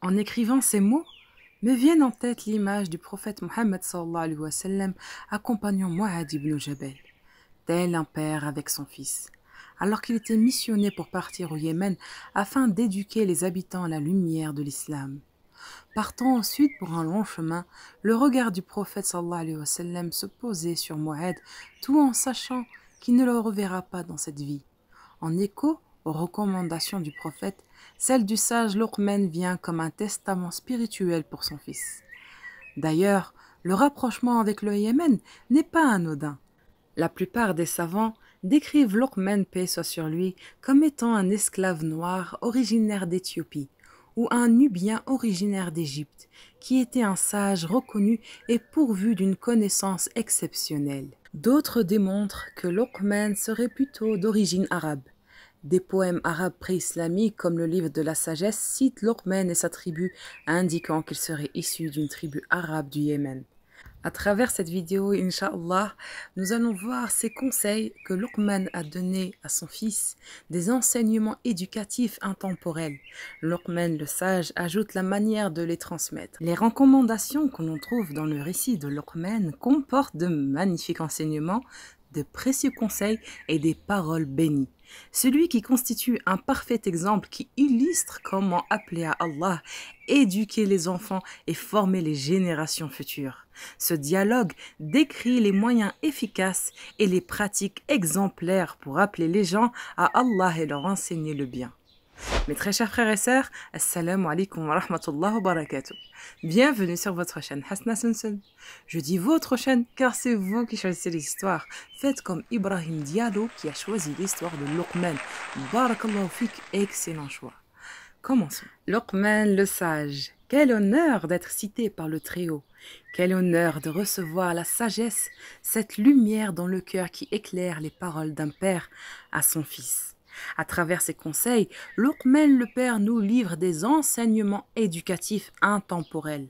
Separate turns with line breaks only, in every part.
En écrivant ces mots, me viennent en tête l'image du prophète Mohammed sallallahu wa sallam accompagnant Mu'ad ibn Jabal, tel un père avec son fils, alors qu'il était missionné pour partir au Yémen afin d'éduquer les habitants à la lumière de l'islam. Partant ensuite pour un long chemin, le regard du prophète sallallahu alayhi wa se posait sur Mu'ad, tout en sachant qu'il ne le reverra pas dans cette vie. En écho aux recommandations du prophète, celle du sage Luqman vient comme un testament spirituel pour son fils. D'ailleurs, le rapprochement avec le Yémen n'est pas anodin. La plupart des savants décrivent Luqman, paix soit sur lui, comme étant un esclave noir originaire d'Éthiopie ou un Nubien originaire d'Égypte, qui était un sage reconnu et pourvu d'une connaissance exceptionnelle. D'autres démontrent que Lokmen serait plutôt d'origine arabe, des poèmes arabes pré-islamiques comme le livre de la sagesse citent Lokmen et sa tribu, indiquant qu'il serait issu d'une tribu arabe du Yémen. À travers cette vidéo, Inch'Allah, nous allons voir ces conseils que Luqman a donnés à son fils, des enseignements éducatifs intemporels. Luqman le sage ajoute la manière de les transmettre. Les recommandations que l'on trouve dans le récit de Luqman comportent de magnifiques enseignements, de précieux conseils et des paroles bénies. Celui qui constitue un parfait exemple qui illustre comment appeler à Allah, éduquer les enfants et former les générations futures. Ce dialogue décrit les moyens efficaces et les pratiques exemplaires pour appeler les gens à Allah et leur enseigner le bien. Mes très chers frères et sœurs, Assalamu alaikum wa rahmatullahi wa barakatuh. Bienvenue sur votre chaîne Hasna Sunsun. Je dis votre chaîne car c'est vous qui choisissez l'histoire. Faites comme Ibrahim Diallo qui a choisi l'histoire de Luqman. Barakallahu fik, excellent choix. Commençons. Luqman le sage. Quel honneur d'être cité par le très Quel honneur de recevoir la sagesse, cette lumière dans le cœur qui éclaire les paroles d'un père à son fils. À travers ses conseils, Luqman le Père nous livre des enseignements éducatifs intemporels.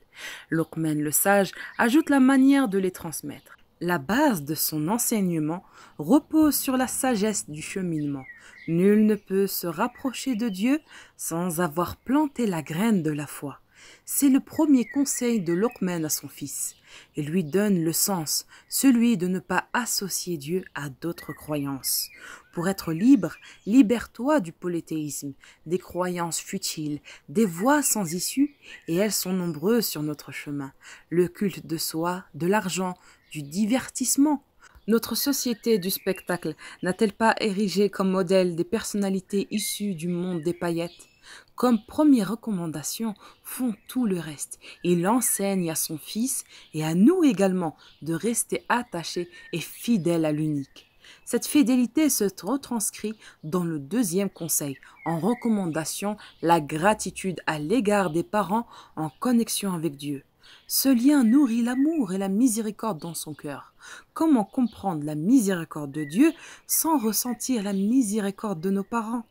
Luqman le Sage ajoute la manière de les transmettre. La base de son enseignement repose sur la sagesse du cheminement. Nul ne peut se rapprocher de Dieu sans avoir planté la graine de la foi. C'est le premier conseil de Lokman à son fils. Il lui donne le sens, celui de ne pas associer Dieu à d'autres croyances. Pour être libre, libère-toi du polythéisme, des croyances futiles, des voies sans issue, et elles sont nombreuses sur notre chemin. Le culte de soi, de l'argent, du divertissement, notre société du spectacle n'a-t-elle pas érigé comme modèle des personnalités issues du monde des paillettes comme première recommandation font tout le reste. Il enseigne à son Fils et à nous également de rester attachés et fidèles à l'unique. Cette fidélité se retranscrit dans le deuxième conseil, en recommandation, la gratitude à l'égard des parents en connexion avec Dieu. Ce lien nourrit l'amour et la miséricorde dans son cœur. Comment comprendre la miséricorde de Dieu sans ressentir la miséricorde de nos parents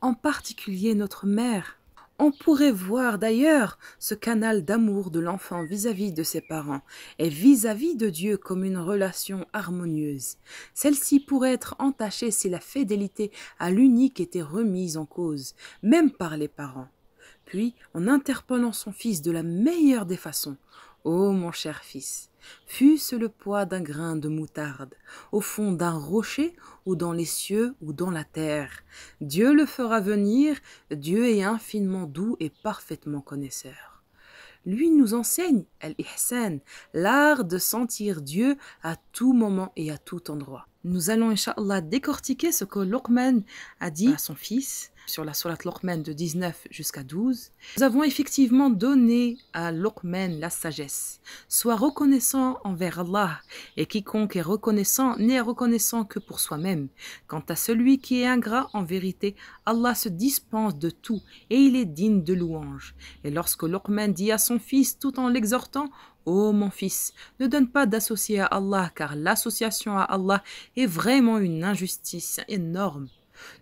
en particulier notre mère. On pourrait voir d'ailleurs ce canal d'amour de l'enfant vis-à-vis de ses parents et vis-à-vis de Dieu comme une relation harmonieuse. Celle-ci pourrait être entachée si la fidélité à l'unique était remise en cause, même par les parents. Puis, en interpellant son fils de la meilleure des façons, Ô mon cher fils, fût-ce le poids d'un grain de moutarde, au fond d'un rocher, ou dans les cieux, ou dans la terre, Dieu le fera venir, Dieu est infiniment doux et parfaitement connaisseur. Lui nous enseigne, al-Ihsan, l'art de sentir Dieu à tout moment et à tout endroit. Nous allons, Inch'Allah, décortiquer ce que Luqman a dit à son fils, sur la Sourate Luqman de 19 jusqu'à 12, nous avons effectivement donné à Luqman la sagesse. Sois reconnaissant envers Allah, et quiconque est reconnaissant n'est reconnaissant que pour soi-même. Quant à celui qui est ingrat, en vérité, Allah se dispense de tout, et il est digne de louange. Et lorsque Luqman dit à son fils, tout en l'exhortant, Ô oh mon fils, ne donne pas d'associé à Allah, car l'association à Allah est vraiment une injustice énorme.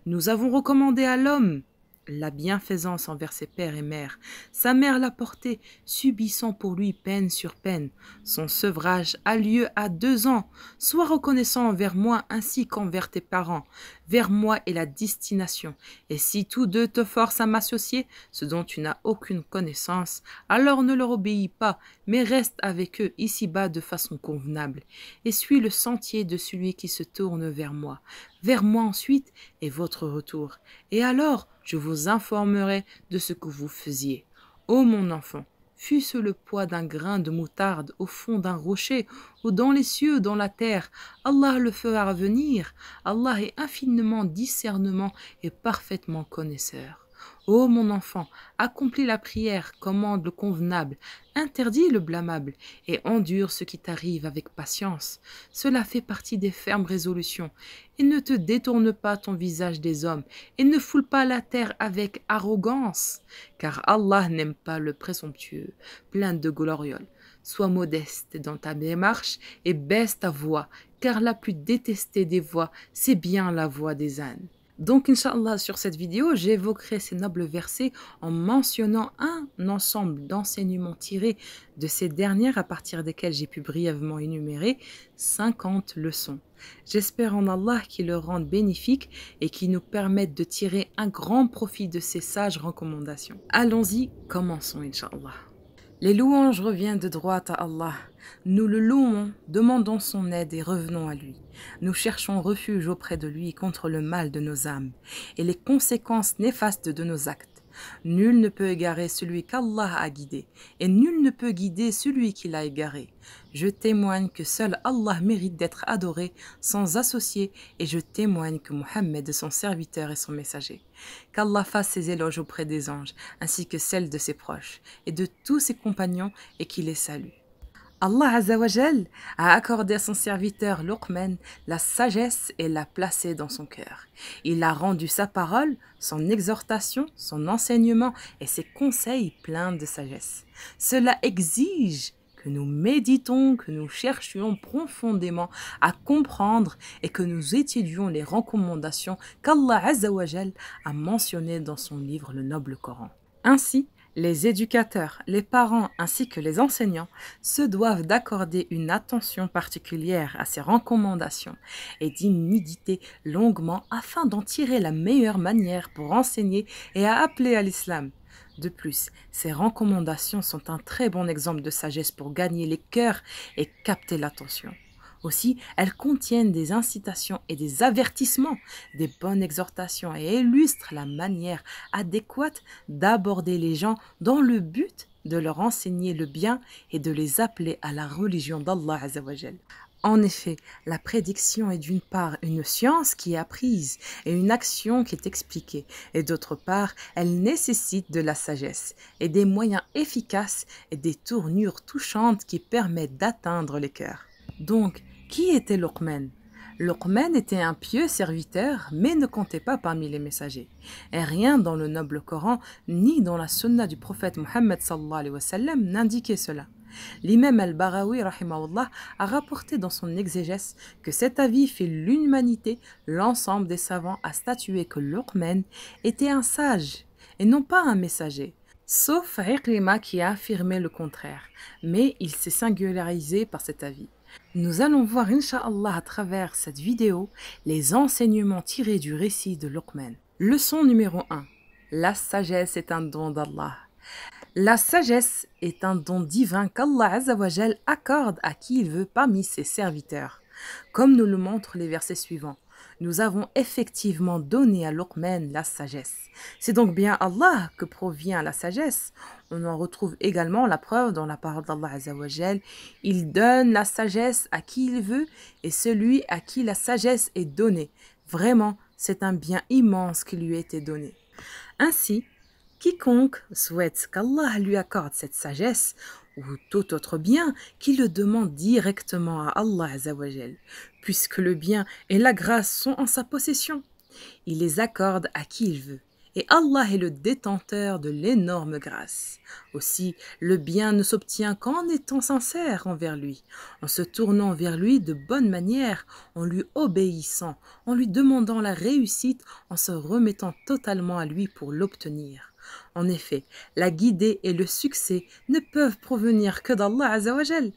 Nous avons recommandé à l'homme la bienfaisance envers ses pères et mères. Sa mère l'a porté, subissant pour lui peine sur peine. Son sevrage a lieu à deux ans. Sois reconnaissant envers moi ainsi qu'envers tes parents vers moi est la destination. Et si tous deux te forcent à m'associer, ce dont tu n'as aucune connaissance, alors ne leur obéis pas, mais reste avec eux ici-bas de façon convenable, et suis le sentier de celui qui se tourne vers moi. Vers moi ensuite est votre retour, et alors je vous informerai de ce que vous faisiez. Ô mon enfant, fût-ce le poids d'un grain de moutarde au fond d'un rocher, ou dans les cieux, dans la terre, Allah le fera venir. Allah est infiniment discernement et parfaitement connaisseur. Ô mon enfant, accomplis la prière, commande le convenable, interdis le blâmable, et endure ce qui t'arrive avec patience. Cela fait partie des fermes résolutions. Et ne te détourne pas ton visage des hommes, et ne foule pas la terre avec arrogance, car Allah n'aime pas le présomptueux, plein de gloriole Sois modeste dans ta démarche et baisse ta voix, car la plus détestée des voix, c'est bien la voix des ânes. Donc, Inch'Allah, sur cette vidéo, j'évoquerai ces nobles versets en mentionnant un ensemble d'enseignements tirés de ces dernières à partir desquels j'ai pu brièvement énumérer 50 leçons. J'espère en Allah qu'il le rendent bénéfique et qu'il nous permettent de tirer un grand profit de ces sages recommandations. Allons-y, commençons, Inch'Allah. Les louanges reviennent de droite à Allah. Nous le louons, demandons son aide et revenons à lui. Nous cherchons refuge auprès de lui contre le mal de nos âmes et les conséquences néfastes de nos actes. Nul ne peut égarer celui qu'Allah a guidé, et nul ne peut guider celui qui l'a égaré. Je témoigne que seul Allah mérite d'être adoré sans associé, et je témoigne que Mohammed est son serviteur et son messager. Qu'Allah fasse ses éloges auprès des anges, ainsi que celles de ses proches, et de tous ses compagnons, et qu'il les salue. Allah azawajel a accordé à son serviteur Luqman la sagesse et l'a placée dans son cœur. Il a rendu sa parole, son exhortation, son enseignement et ses conseils pleins de sagesse. Cela exige que nous méditons, que nous cherchions profondément à comprendre et que nous étudions les recommandations qu'Allah a mentionnées dans son livre le Noble Coran. Ainsi, les éducateurs, les parents ainsi que les enseignants se doivent d'accorder une attention particulière à ces recommandations et d'y méditer longuement afin d'en tirer la meilleure manière pour enseigner et à appeler à l'islam. De plus, ces recommandations sont un très bon exemple de sagesse pour gagner les cœurs et capter l'attention. Aussi, elles contiennent des incitations et des avertissements, des bonnes exhortations et illustrent la manière adéquate d'aborder les gens dans le but de leur enseigner le bien et de les appeler à la religion d'Allah En effet, la prédiction est d'une part une science qui est apprise et une action qui est expliquée, et d'autre part, elle nécessite de la sagesse et des moyens efficaces et des tournures touchantes qui permettent d'atteindre les cœurs. Donc, qui était Luqmen était un pieux serviteur, mais ne comptait pas parmi les messagers. Et rien dans le noble Coran, ni dans la sunna du prophète Mohammed sallallahu n'indiquait cela. L'imam al-Barawi a rapporté dans son exégèse que cet avis fait l'humanité, l'ensemble des savants a statué que Luqman était un sage et non pas un messager. Sauf Iqlima qui a affirmé le contraire, mais il s'est singularisé par cet avis. Nous allons voir, inshaAllah, à travers cette vidéo, les enseignements tirés du récit de Luqman. Leçon numéro 1. La sagesse est un don d'Allah. La sagesse est un don divin qu'Allah accorde à qui il veut parmi ses serviteurs, comme nous le montrent les versets suivants nous avons effectivement donné à Luqman la sagesse. C'est donc bien Allah que provient la sagesse. On en retrouve également la preuve dans la parole d'Allah Azzawajal. Il donne la sagesse à qui il veut et celui à qui la sagesse est donnée. Vraiment, c'est un bien immense qui lui a été donné. Ainsi, quiconque souhaite qu'Allah lui accorde cette sagesse ou tout autre bien qui le demande directement à Allah Azawajel, puisque le bien et la grâce sont en sa possession. Il les accorde à qui il veut, et Allah est le détenteur de l'énorme grâce. Aussi, le bien ne s'obtient qu'en étant sincère envers lui, en se tournant vers lui de bonne manière, en lui obéissant, en lui demandant la réussite, en se remettant totalement à lui pour l'obtenir. En effet, la guidée et le succès ne peuvent provenir que d'Allah Azzawajal.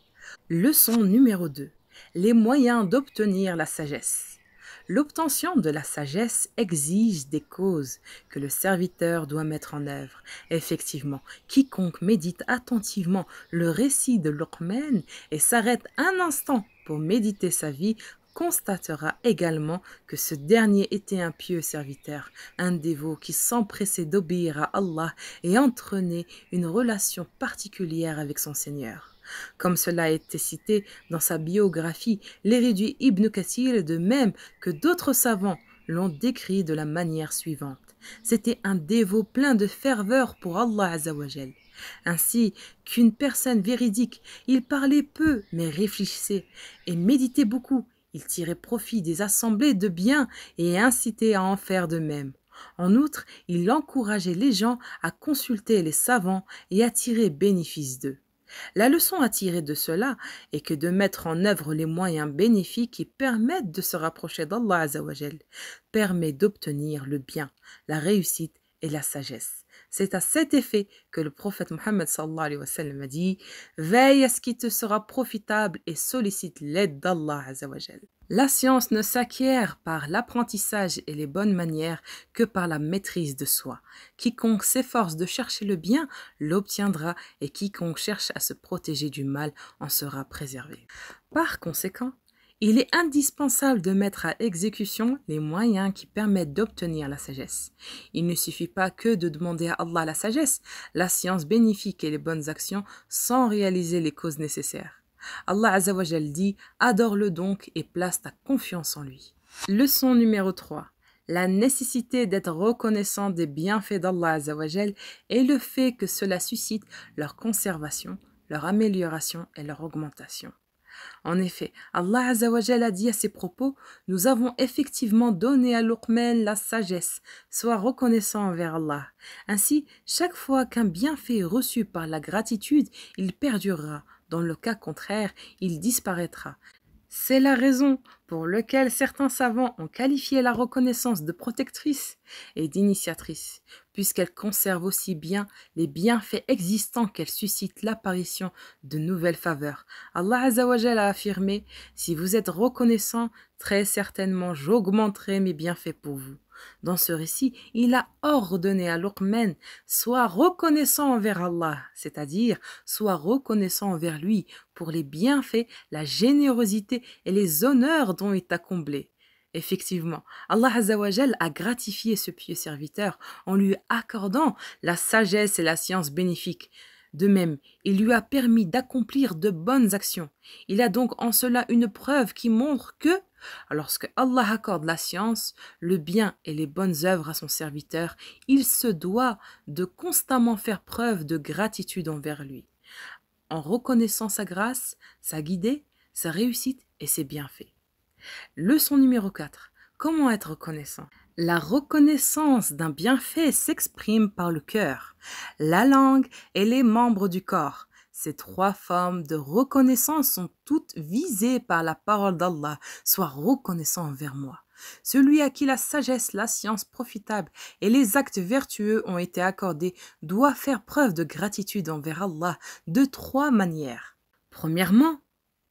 Leçon numéro 2. Les moyens d'obtenir la sagesse. L'obtention de la sagesse exige des causes que le serviteur doit mettre en œuvre. Effectivement, quiconque médite attentivement le récit de Luqman et s'arrête un instant pour méditer sa vie constatera également que ce dernier était un pieux serviteur, un dévot qui s'empressait d'obéir à Allah et entraînait une relation particulière avec son Seigneur. Comme cela a été cité dans sa biographie, l'érudit Ibn Kathir, de même que d'autres savants, l'ont décrit de la manière suivante. C'était un dévot plein de ferveur pour Allah azawajel, Ainsi qu'une personne véridique, il parlait peu mais réfléchissait et méditait beaucoup il tirait profit des assemblées de biens et incitait à en faire de même. En outre, il encourageait les gens à consulter les savants et à tirer bénéfice d'eux. La leçon à tirer de cela est que de mettre en œuvre les moyens bénéfiques qui permettent de se rapprocher d'Allah permet d'obtenir le bien, la réussite et la sagesse. C'est à cet effet que le prophète Mohammed sallallahu alayhi wa a dit Veille à ce qui te sera profitable et sollicite l'aide d'Allah azawajal. La science ne s'acquiert par l'apprentissage et les bonnes manières que par la maîtrise de soi. Quiconque s'efforce de chercher le bien l'obtiendra et quiconque cherche à se protéger du mal en sera préservé. Par conséquent, il est indispensable de mettre à exécution les moyens qui permettent d'obtenir la sagesse. Il ne suffit pas que de demander à Allah la sagesse, la science bénéfique et les bonnes actions sans réaliser les causes nécessaires. Allah Azawajal dit Adore-le donc et place ta confiance en lui. Leçon numéro 3 la nécessité d'être reconnaissant des bienfaits d'Allah Azawajal et le fait que cela suscite leur conservation, leur amélioration et leur augmentation. En effet, Allah Azzawajal a dit à ses propos Nous avons effectivement donné à Luqman la sagesse, sois reconnaissant envers Allah. Ainsi, chaque fois qu'un bienfait est reçu par la gratitude, il perdurera. Dans le cas contraire, il disparaîtra. C'est la raison pour laquelle certains savants ont qualifié la reconnaissance de protectrice et d'initiatrice, puisqu'elle conserve aussi bien les bienfaits existants qu'elle suscite l'apparition de nouvelles faveurs. Allah Azzawajal a affirmé Si vous êtes reconnaissant, très certainement j'augmenterai mes bienfaits pour vous. Dans ce récit, il a ordonné à Luqman Sois reconnaissant envers Allah, c'est-à-dire sois reconnaissant envers lui pour les bienfaits, la générosité et les honneurs dont il t'a comblé. Effectivement, Allah Azzawajal a gratifié ce pieux serviteur en lui accordant la sagesse et la science bénéfiques. De même, il lui a permis d'accomplir de bonnes actions. Il a donc en cela une preuve qui montre que, lorsque Allah accorde la science, le bien et les bonnes œuvres à son serviteur, il se doit de constamment faire preuve de gratitude envers lui, en reconnaissant sa grâce, sa guidée, sa réussite et ses bienfaits. Leçon numéro 4. Comment être reconnaissant la reconnaissance d'un bienfait s'exprime par le cœur, la langue et les membres du corps. Ces trois formes de reconnaissance sont toutes visées par la parole d'Allah. Sois reconnaissant envers moi. Celui à qui la sagesse, la science profitable et les actes vertueux ont été accordés doit faire preuve de gratitude envers Allah de trois manières. Premièrement,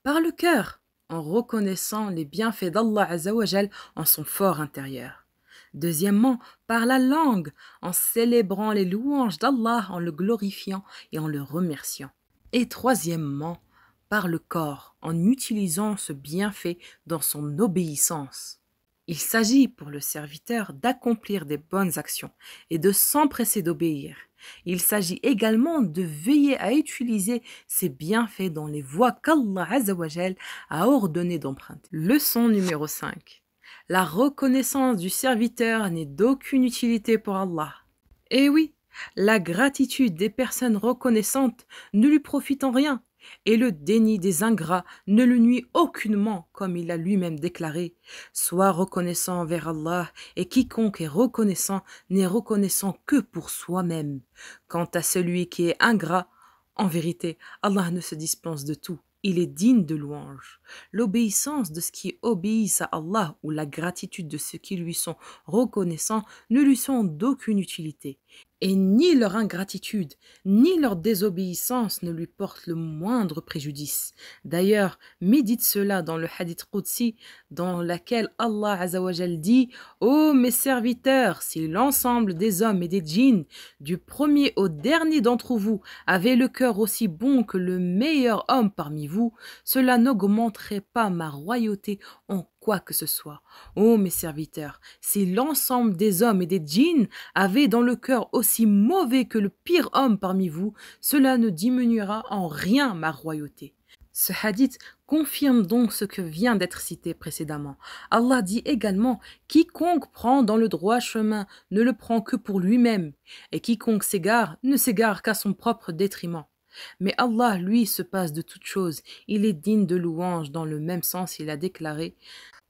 par le cœur, en reconnaissant les bienfaits d'Allah en son fort intérieur. Deuxièmement, par la langue, en célébrant les louanges d'Allah, en le glorifiant et en le remerciant. Et troisièmement, par le corps, en utilisant ce bienfait dans son obéissance. Il s'agit pour le serviteur d'accomplir des bonnes actions et de s'empresser d'obéir. Il s'agit également de veiller à utiliser ces bienfaits dans les voies qu'Allah a ordonné d'emprunter. Leçon numéro 5 la reconnaissance du serviteur n'est d'aucune utilité pour Allah. Eh oui, la gratitude des personnes reconnaissantes ne lui profite en rien, et le déni des ingrats ne le nuit aucunement, comme il a lui-même déclaré. Sois reconnaissant envers Allah, et quiconque est reconnaissant n'est reconnaissant que pour soi-même. Quant à celui qui est ingrat, en vérité, Allah ne se dispense de tout il est digne de louange. L'obéissance de ce qui obéissent à Allah ou la gratitude de ceux qui lui sont reconnaissants ne lui sont d'aucune utilité et ni leur ingratitude, ni leur désobéissance ne lui portent le moindre préjudice. D'ailleurs, médite cela dans le hadith Qudsi, dans lequel Allah Azawajal dit « Ô mes serviteurs, si l'ensemble des hommes et des djinns, du premier au dernier d'entre vous, avaient le cœur aussi bon que le meilleur homme parmi vous, cela n'augmenterait pas ma royauté en quoi que ce soit. Ô oh, mes serviteurs, si l'ensemble des hommes et des djinns avaient dans le cœur aussi mauvais que le pire homme parmi vous, cela ne diminuera en rien ma royauté. Ce hadith confirme donc ce que vient d'être cité précédemment. Allah dit également Quiconque prend dans le droit chemin ne le prend que pour lui-même, et quiconque s'égare ne s'égare qu'à son propre détriment. Mais Allah, lui, se passe de toutes choses. Il est digne de louange. Dans le même sens, il a déclaré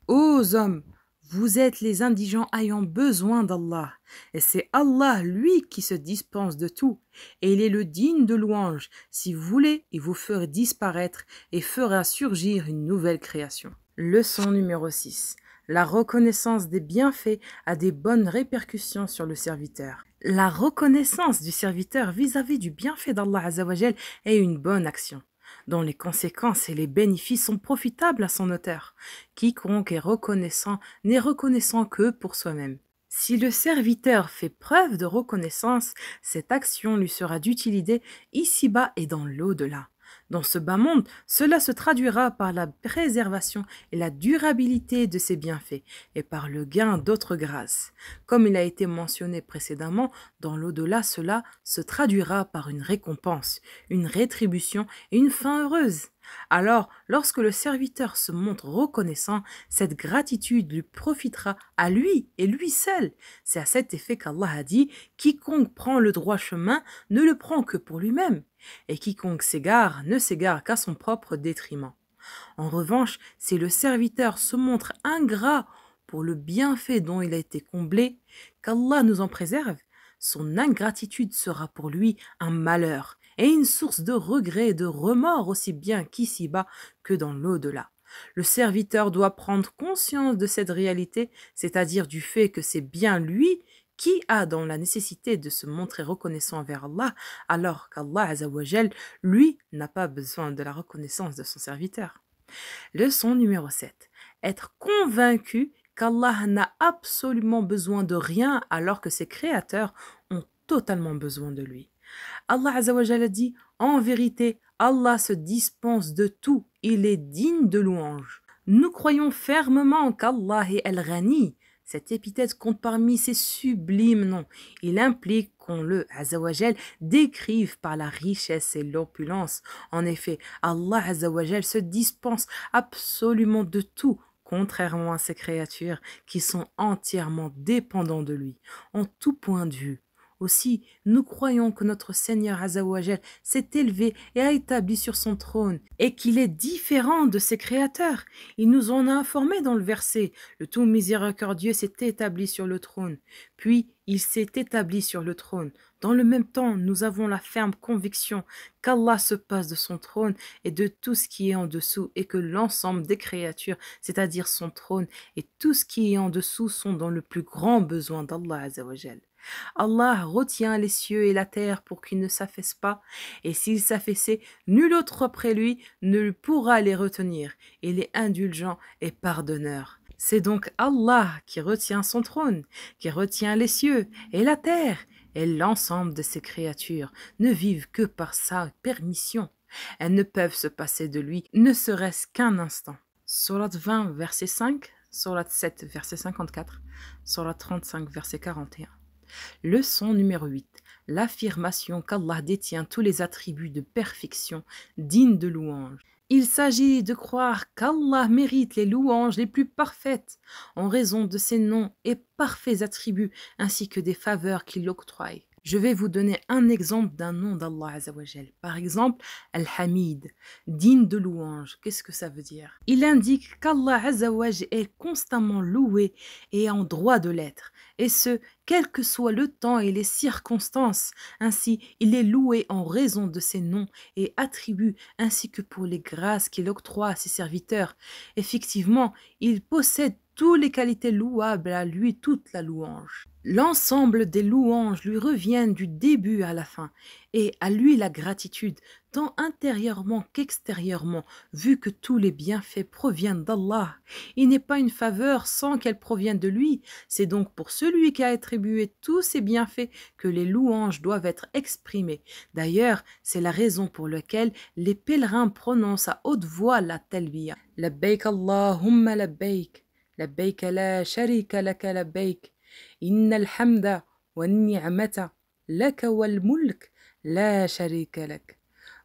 Ô hommes, vous êtes les indigents ayant besoin d'Allah, et c'est Allah lui qui se dispense de tout, et il est le digne de louange. Si vous voulez, il vous fera disparaître et fera surgir une nouvelle création. Leçon numéro 6. La reconnaissance des bienfaits a des bonnes répercussions sur le serviteur. La reconnaissance du serviteur vis-à-vis du bienfait d'Allah Azzawajal est une bonne action dont les conséquences et les bénéfices sont profitables à son auteur. Quiconque est reconnaissant n'est reconnaissant que pour soi-même. Si le serviteur fait preuve de reconnaissance, cette action lui sera d'utilité ici-bas et dans l'au-delà. Dans ce bas monde, cela se traduira par la préservation et la durabilité de ses bienfaits et par le gain d'autres grâces. Comme il a été mentionné précédemment, dans l'au-delà, cela se traduira par une récompense, une rétribution et une fin heureuse. Alors, lorsque le serviteur se montre reconnaissant, cette gratitude lui profitera à lui et lui seul. C'est à cet effet qu'Allah a dit Quiconque prend le droit chemin ne le prend que pour lui-même, et quiconque s'égare ne s'égare qu'à son propre détriment. En revanche, si le serviteur se montre ingrat pour le bienfait dont il a été comblé, qu'Allah nous en préserve, son ingratitude sera pour lui un malheur et une source de regrets et de remords aussi bien qu'ici-bas que dans l'au-delà. Le serviteur doit prendre conscience de cette réalité, c'est-à-dire du fait que c'est bien lui qui a dans la nécessité de se montrer reconnaissant envers Allah, alors qu'Allah Azawajel lui, n'a pas besoin de la reconnaissance de son serviteur. Leçon numéro 7. Être convaincu qu'Allah n'a absolument besoin de rien alors que ses créateurs ont totalement besoin de lui. Allah Azzawajal a dit En vérité, Allah se dispense de tout, il est digne de louange. Nous croyons fermement qu'Allah est el ghani Cette épithète compte parmi ses sublimes noms. Il implique qu'on le, azawajel décrive par la richesse et l'opulence. En effet, Allah azawajel se dispense absolument de tout, contrairement à ses créatures qui sont entièrement dépendantes de lui, en tout point de vue, aussi, nous croyons que notre Seigneur Azawajel s'est élevé et a établi sur son trône, et qu'il est différent de ses créateurs. Il nous en a informé dans le verset. Le tout miséricordieux s'est établi sur le trône. Puis, il s'est établi sur le trône. Dans le même temps, nous avons la ferme conviction qu'Allah se passe de son trône et de tout ce qui est en dessous et que l'ensemble des créatures, c'est-à-dire son trône et tout ce qui est en dessous, sont dans le plus grand besoin d'Allah Azzawajal. Allah retient les cieux et la terre pour qu'ils ne s'affaissent pas, et s'ils s'affaissaient, nul autre après lui ne pourra les retenir. Il est indulgent et pardonneur. C'est donc Allah qui retient son trône, qui retient les cieux et la terre, et l'ensemble de ses créatures ne vivent que par sa permission. Elles ne peuvent se passer de lui, ne serait-ce qu'un instant. Surat 20, verset 5, Surat 7, verset 54, Surat 35, verset 41. Leçon numéro 8. L'affirmation qu'Allah détient tous les attributs de perfection dignes de louanges Il s'agit de croire qu'Allah mérite les louanges les plus parfaites en raison de ses noms et parfaits attributs ainsi que des faveurs qu'il octroie. Je vais vous donner un exemple d'un nom d'Allah azawajel. Par exemple, Al-Hamid, digne de louange. Qu'est-ce que ça veut dire Il indique qu'Allah Azzawajal est constamment loué et en droit de l'être. Et ce, quel que soit le temps et les circonstances. Ainsi, il est loué en raison de ses noms et attributs, ainsi que pour les grâces qu'il octroie à ses serviteurs. Effectivement, il possède toutes les qualités louables à lui, toute la louange. L'ensemble des louanges lui reviennent du début à la fin, et à lui la gratitude, tant intérieurement qu'extérieurement, vu que tous les bienfaits proviennent d'Allah. Il n'est pas une faveur sans qu'elle provienne de lui. C'est donc pour celui qui a attribué tous ses bienfaits que les louanges doivent être exprimées. D'ailleurs, c'est la raison pour laquelle les pèlerins prononcent à haute voix la talbiya. Allahumma labbaik, la sharika laka إن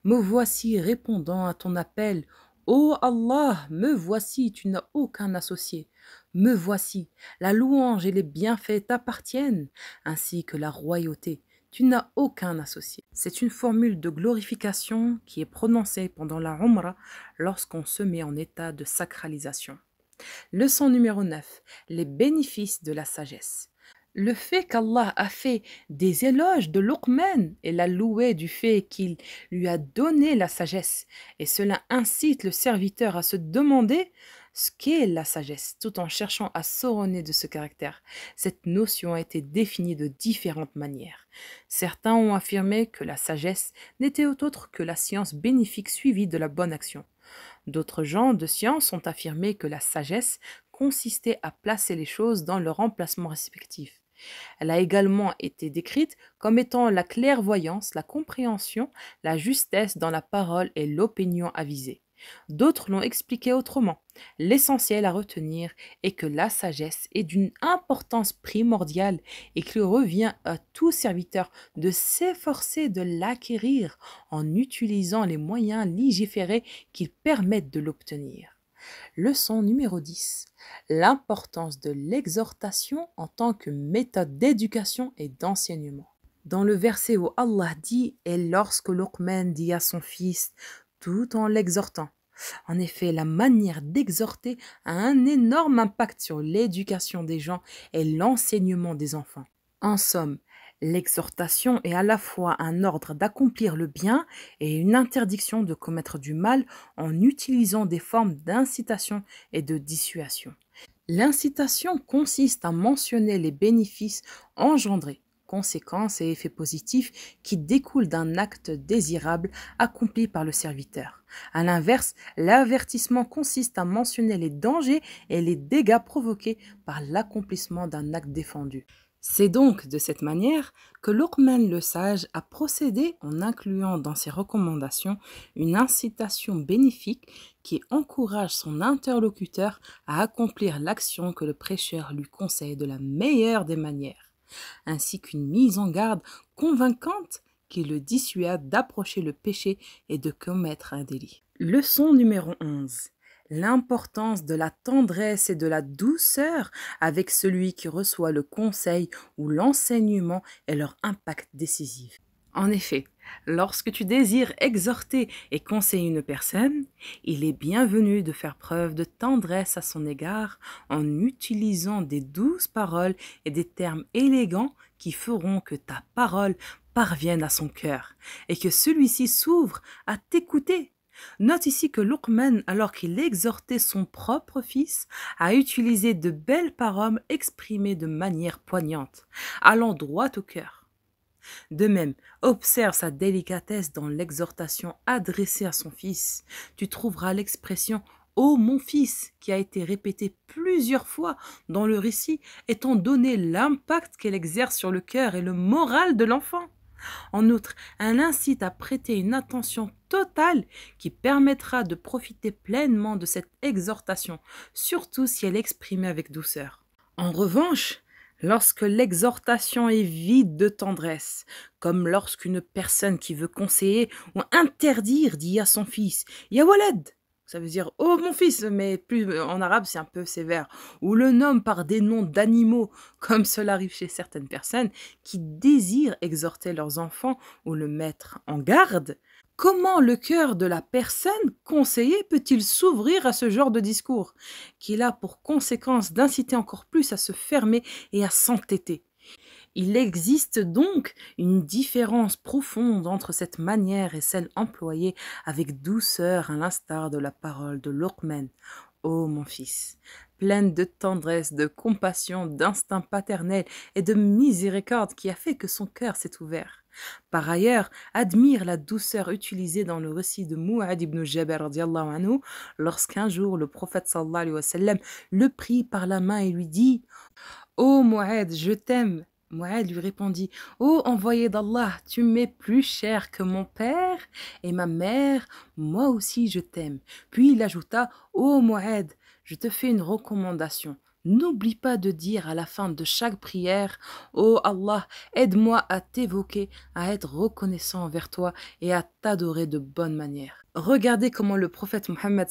Me voici répondant à ton appel. Ô oh Allah, me voici, tu n'as aucun associé. Me voici, la louange et les bienfaits t'appartiennent, ainsi que la royauté. Tu n'as aucun associé. C'est une formule de glorification qui est prononcée pendant la Umrah lorsqu'on se met en état de sacralisation. Leçon numéro 9. Les bénéfices de la sagesse. Le fait qu'Allah a fait des éloges de Luqman et l'a loué du fait qu'il lui a donné la sagesse, et cela incite le serviteur à se demander ce qu'est la sagesse, tout en cherchant à s'oronner de ce caractère. Cette notion a été définie de différentes manières. Certains ont affirmé que la sagesse n'était autre que la science bénéfique suivie de la bonne action. D'autres gens de science ont affirmé que la sagesse consistait à placer les choses dans leur emplacement respectif. Elle a également été décrite comme étant la clairvoyance, la compréhension, la justesse dans la parole et l'opinion avisée. D'autres l'ont expliqué autrement. L'essentiel à retenir est que la sagesse est d'une importance primordiale et qu'il revient à tout serviteur de s'efforcer de l'acquérir en utilisant les moyens légiférés qui permettent de l'obtenir. Leçon numéro 10. L'importance de l'exhortation en tant que méthode d'éducation et d'enseignement. Dans le verset où Allah dit Et lorsque Luqman dit à son fils tout en l'exhortant. En effet, la manière d'exhorter a un énorme impact sur l'éducation des gens et l'enseignement des enfants. En somme, l'exhortation est à la fois un ordre d'accomplir le bien et une interdiction de commettre du mal en utilisant des formes d'incitation et de dissuasion. L'incitation consiste à mentionner les bénéfices engendrés conséquences et effets positifs qui découlent d'un acte désirable accompli par le serviteur. À l'inverse, l'avertissement consiste à mentionner les dangers et les dégâts provoqués par l'accomplissement d'un acte défendu. C'est donc de cette manière que Luqman le Sage a procédé en incluant dans ses recommandations une incitation bénéfique qui encourage son interlocuteur à accomplir l'action que le prêcheur lui conseille de la meilleure des manières ainsi qu'une mise en garde convaincante qui le dissuade d'approcher le péché et de commettre un délit. Leçon numéro 11. L'importance de la tendresse et de la douceur avec celui qui reçoit le conseil ou l'enseignement est leur impact décisif. En effet, Lorsque tu désires exhorter et conseiller une personne, il est bienvenu de faire preuve de tendresse à son égard en utilisant des douces paroles et des termes élégants qui feront que ta parole parvienne à son cœur et que celui-ci s'ouvre à t'écouter. Note ici que Luqman, alors qu'il exhortait son propre fils, a utilisé de belles paroles exprimées de manière poignante, allant droit au cœur. De même, observe sa délicatesse dans l'exhortation adressée à son fils. Tu trouveras l'expression Ô oh, mon fils, qui a été répétée plusieurs fois dans le récit, étant donné l'impact qu'elle exerce sur le cœur et le moral de l'enfant. En outre, elle incite à prêter une attention totale qui permettra de profiter pleinement de cette exhortation, surtout si elle est exprimée avec douceur. En revanche, lorsque l'exhortation est vide de tendresse, comme lorsqu'une personne qui veut conseiller ou interdire dit à son fils Yawaled ça veut dire oh mon fils, mais plus en arabe c'est un peu sévère, ou le nomme par des noms d'animaux, comme cela arrive chez certaines personnes qui désirent exhorter leurs enfants ou le mettre en garde, Comment le cœur de la personne conseillée peut-il s'ouvrir à ce genre de discours, qu'il a pour conséquence d'inciter encore plus à se fermer et à s'entêter il existe donc une différence profonde entre cette manière et celle employée avec douceur à l'instar de la parole de Lokman. Ô mon fils, pleine de tendresse, de compassion, d'instinct paternel et de miséricorde qui a fait que son cœur s'est ouvert. Par ailleurs, admire la douceur utilisée dans le récit de Mu'ad ibn Jabir, anhu lorsqu'un jour le prophète sallallahu alayhi wa le prit par la main et lui dit « Ô Mu'ad, je t'aime !» Mu'ad lui répondit « Ô envoyé d'Allah, tu m'es plus cher que mon père et ma mère, moi aussi je t'aime. » Puis il ajouta « Ô je te fais une recommandation. N'oublie pas de dire à la fin de chaque prière Ô oh Allah, aide-moi à t'évoquer, à être reconnaissant envers toi et à t'adorer de bonne manière. Regardez comment le prophète Mohammed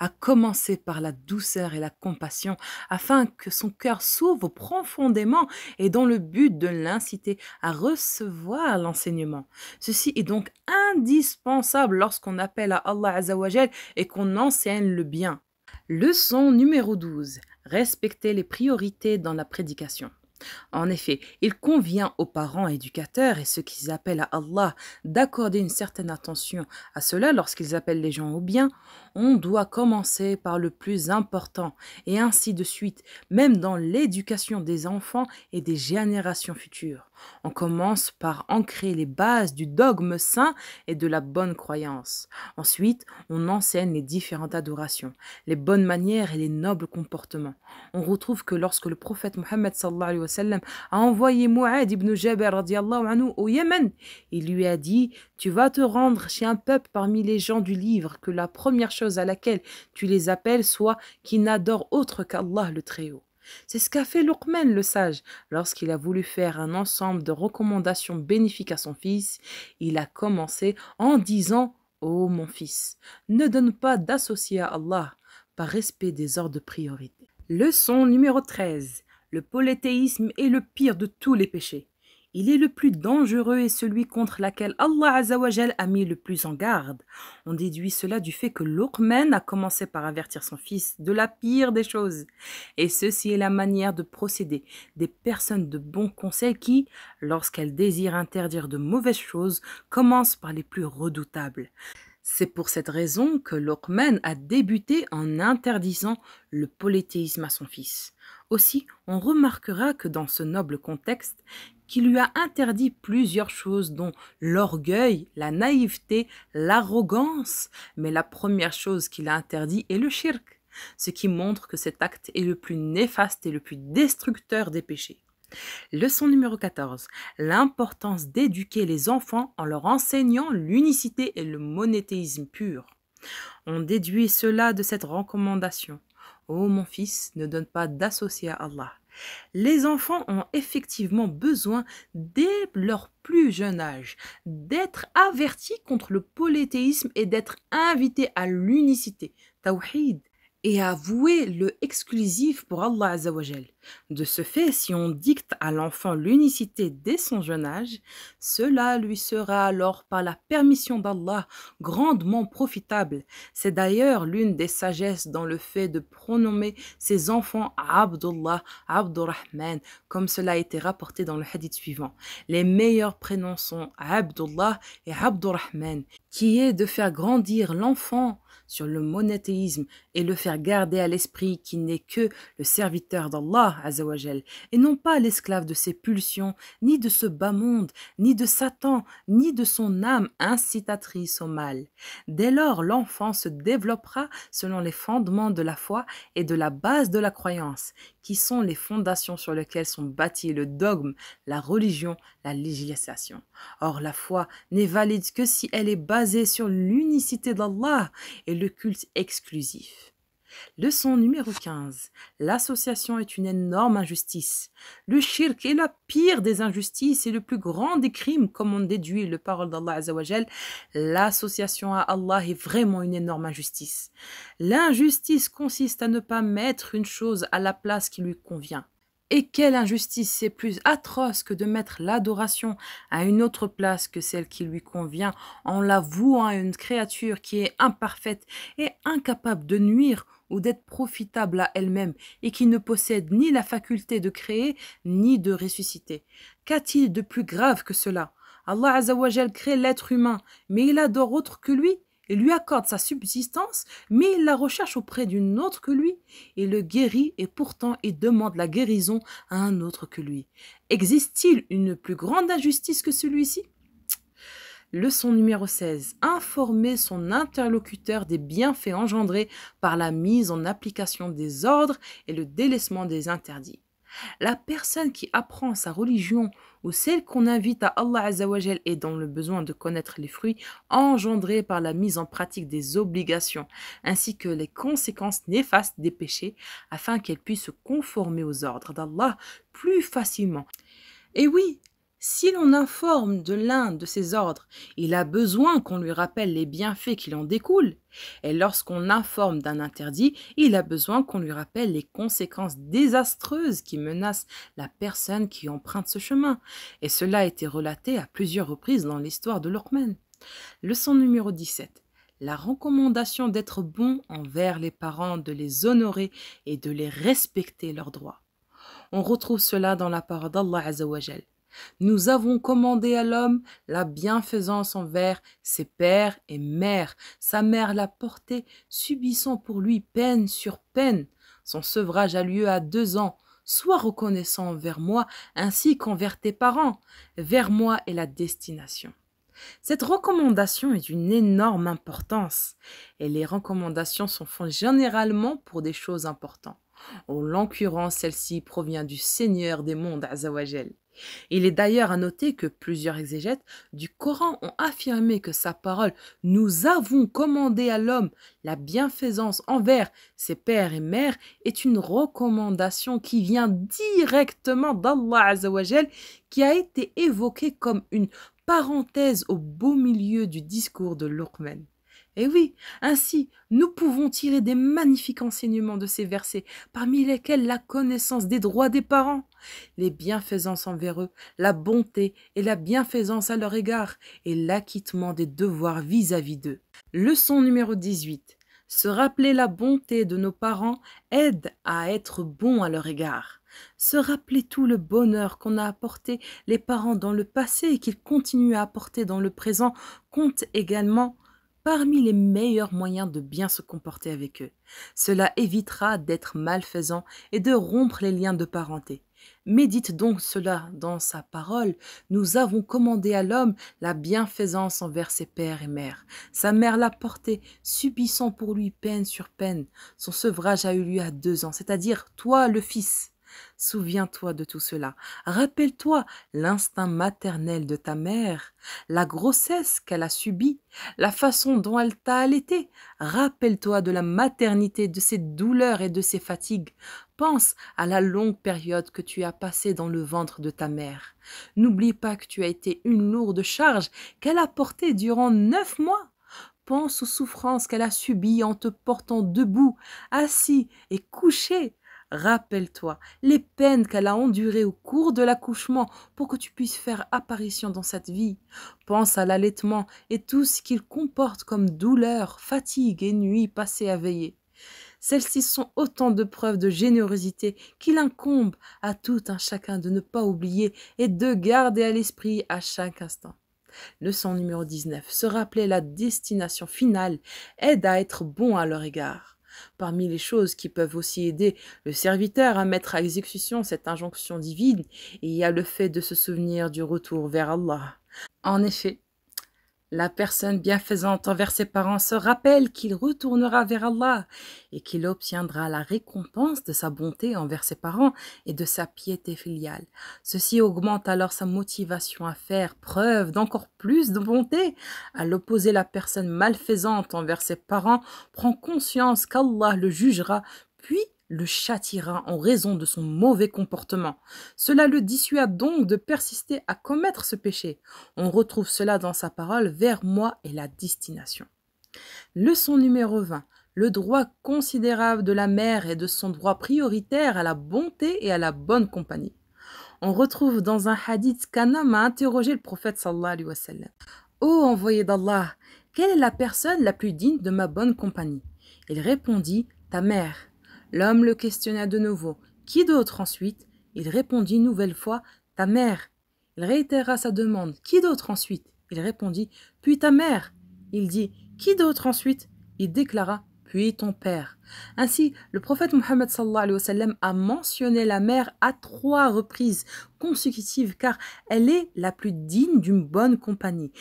a commencé par la douceur et la compassion afin que son cœur s'ouvre profondément et dans le but de l'inciter à recevoir l'enseignement. Ceci est donc indispensable lorsqu'on appelle à Allah et qu'on enseigne le bien. Leçon numéro 12. Respecter les priorités dans la prédication. En effet, il convient aux parents éducateurs et ceux qui appellent à Allah d'accorder une certaine attention à cela lorsqu'ils appellent les gens au bien. On doit commencer par le plus important et ainsi de suite, même dans l'éducation des enfants et des générations futures. On commence par ancrer les bases du dogme saint et de la bonne croyance. Ensuite, on enseigne les différentes adorations, les bonnes manières et les nobles comportements. On retrouve que lorsque le prophète Mohammed a envoyé Mu'ad ibn Jaber anhu au Yémen, il lui a dit Tu vas te rendre chez un peuple parmi les gens du livre, que la première chose à laquelle tu les appelles soit qu'ils n'adorent autre qu'Allah le Très-Haut. C'est ce qu'a fait Luqman le sage. Lorsqu'il a voulu faire un ensemble de recommandations bénéfiques à son fils, il a commencé en disant Ô oh, mon fils, ne donne pas d'associé à Allah par respect des ordres de priorité. Leçon numéro 13. Le polythéisme est le pire de tous les péchés il est le plus dangereux et celui contre lequel Allah azawajal a mis le plus en garde. On déduit cela du fait que Luqman a commencé par avertir son fils de la pire des choses. Et ceci est la manière de procéder des personnes de bon conseil qui, lorsqu'elles désirent interdire de mauvaises choses, commencent par les plus redoutables. C'est pour cette raison que Luqman a débuté en interdisant le polythéisme à son fils. Aussi, on remarquera que dans ce noble contexte, qui lui a interdit plusieurs choses, dont l'orgueil, la naïveté, l'arrogance. Mais la première chose qu'il a interdit est le shirk, ce qui montre que cet acte est le plus néfaste et le plus destructeur des péchés. Leçon numéro 14. L'importance d'éduquer les enfants en leur enseignant l'unicité et le monéthéisme pur. On déduit cela de cette recommandation. Ô mon fils, ne donne pas d'associé à Allah. Les enfants ont effectivement besoin, dès leur plus jeune âge, d'être avertis contre le polythéisme et d'être invités à l'unicité, tawhid, et à vouer le exclusif pour Allah Azawajel. De ce fait, si on dicte à l'enfant l'unicité dès son jeune âge, cela lui sera alors par la permission d'Allah grandement profitable. C'est d'ailleurs l'une des sagesses dans le fait de pronommer ses enfants Abdullah, Abdurrahman, comme cela a été rapporté dans le hadith suivant. Les meilleurs prénoms sont Abdullah et Abdurrahman, qui est de faire grandir l'enfant sur le monothéisme et le faire garder à l'esprit qui n'est que le serviteur d'Allah Azawajel et non pas l'esclave de ses pulsions, ni de ce bas monde, ni de Satan, ni de son âme incitatrice au mal. Dès lors, l'enfant se développera selon les fondements de la foi et de la base de la croyance, qui sont les fondations sur lesquelles sont bâtis le dogme, la religion, la législation. Or, la foi n'est valide que si elle est basée sur l'unicité d'Allah et le culte exclusif. Leçon numéro 15. L'association est une énorme injustice. Le shirk est la pire des injustices et le plus grand des crimes, comme on déduit le parole d'Allah Azzawajal. L'association à Allah est vraiment une énorme injustice. L'injustice consiste à ne pas mettre une chose à la place qui lui convient. Et quelle injustice c'est plus atroce que de mettre l'adoration à une autre place que celle qui lui convient en la à une créature qui est imparfaite et incapable de nuire ou d'être profitable à elle-même et qui ne possède ni la faculté de créer ni de ressusciter. Qu'a-t-il de plus grave que cela Allah Azawajal crée l'être humain, mais il adore autre que lui. et lui accorde sa subsistance, mais il la recherche auprès d'une autre que lui. et le guérit et pourtant il demande la guérison à un autre que lui. Existe-t-il une plus grande injustice que celui-ci Leçon numéro 16. Informer son interlocuteur des bienfaits engendrés par la mise en application des ordres et le délaissement des interdits. La personne qui apprend sa religion ou celle qu'on invite à Allah Azzawajal est dans le besoin de connaître les fruits engendrés par la mise en pratique des obligations ainsi que les conséquences néfastes des péchés afin qu'elle puisse se conformer aux ordres d'Allah plus facilement. Et oui, si l'on informe de l'un de ses ordres, il a besoin qu'on lui rappelle les bienfaits qui en découlent, et lorsqu'on informe d'un interdit, il a besoin qu'on lui rappelle les conséquences désastreuses qui menacent la personne qui emprunte ce chemin, et cela a été relaté à plusieurs reprises dans l'histoire de Lorman. Leçon numéro 17. La recommandation d'être bon envers les parents, de les honorer et de les respecter leurs droits. On retrouve cela dans la parole d'Allah nous avons commandé à l'homme la bienfaisance envers ses pères et mères. Sa mère l'a porté, subissant pour lui peine sur peine. Son sevrage a lieu à deux ans. Soit reconnaissant envers moi ainsi qu'envers tes parents. Vers moi est la destination. Cette recommandation est d'une énorme importance et les recommandations sont faites généralement pour des choses importantes. En l'occurrence, celle-ci provient du Seigneur des mondes, Azawajel. Il est d'ailleurs à noter que plusieurs exégètes du Coran ont affirmé que sa parole « Nous avons commandé à l'homme la bienfaisance envers ses pères et mères » est une recommandation qui vient directement d'Allah Azzawajal qui a été évoquée comme une parenthèse au beau milieu du discours de Luqman. Et eh oui, ainsi, nous pouvons tirer des magnifiques enseignements de ces versets, parmi lesquels la connaissance des droits des parents, les bienfaisances envers eux, la bonté et la bienfaisance à leur égard, et l'acquittement des devoirs vis-à-vis d'eux. Leçon numéro 18. Se rappeler la bonté de nos parents aide à être bon à leur égard. Se rappeler tout le bonheur qu'on a apporté les parents dans le passé et qu'ils continuent à apporter dans le présent compte également parmi les meilleurs moyens de bien se comporter avec eux. Cela évitera d'être malfaisant et de rompre les liens de parenté. Médite donc cela dans sa parole. Nous avons commandé à l'homme la bienfaisance envers ses pères et mères. Sa mère l'a porté, subissant pour lui peine sur peine. Son sevrage a eu lieu à deux ans, c'est-à-dire toi le fils. Souviens-toi de tout cela. Rappelle-toi l'instinct maternel de ta mère, la grossesse qu'elle a subie, la façon dont elle t'a allaité. Rappelle-toi de la maternité, de ses douleurs et de ses fatigues. Pense à la longue période que tu as passée dans le ventre de ta mère. N'oublie pas que tu as été une lourde charge qu'elle a portée durant neuf mois. Pense aux souffrances qu'elle a subies en te portant debout, assis et couché Rappelle-toi les peines qu'elle a endurées au cours de l'accouchement pour que tu puisses faire apparition dans cette vie. Pense à l'allaitement et tout ce qu'il comporte comme douleur, fatigue et nuit passées à veiller. Celles-ci sont autant de preuves de générosité qu'il incombe à tout un chacun de ne pas oublier et de garder à l'esprit à chaque instant. Leçon numéro 19. Se rappeler la destination finale aide à être bon à leur égard. Parmi les choses qui peuvent aussi aider le serviteur à mettre à exécution cette injonction divine, il y a le fait de se souvenir du retour vers Allah. En effet, la personne bienfaisante envers ses parents se rappelle qu'il retournera vers Allah et qu'il obtiendra la récompense de sa bonté envers ses parents et de sa piété filiale. Ceci augmente alors sa motivation à faire preuve d'encore plus de bonté. À l'opposé, la personne malfaisante envers ses parents prend conscience qu'Allah le jugera puis le châtira en raison de son mauvais comportement. Cela le dissuade donc de persister à commettre ce péché. On retrouve cela dans sa parole vers moi et la destination. Leçon numéro 20. Le droit considérable de la mère et de son droit prioritaire à la bonté et à la bonne compagnie. On retrouve dans un hadith qu'un homme a interrogé le prophète sallallahu alayhi wa Ô envoyé d'Allah, quelle est la personne la plus digne de ma bonne compagnie Il répondit Ta mère. L'homme le questionna de nouveau. Qui d'autre ensuite Il répondit nouvelle fois Ta mère. Il réitéra sa demande. Qui d'autre ensuite Il répondit Puis ta mère. Il dit Qui d'autre ensuite Il déclara Puis ton père. Ainsi, le prophète Mohammed a mentionné la mer à trois reprises consécutives car elle est la plus digne d'une bonne compagnie.